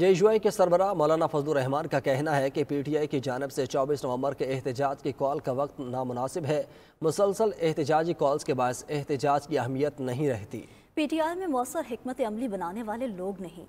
जे you आई के सरबरा मौलाना फजलरहमान का कहना है कि पी टी आई की जानब से 24 नवंबर के एहतजाज की कॉल का वक्त नामनासिब है मुसलसल एहतजाजी कॉल्स के बायस एहतजाज की अहमियत नहीं रहती पी टी आई में मौसर हमत अमली बनाने वाले लोग नहीं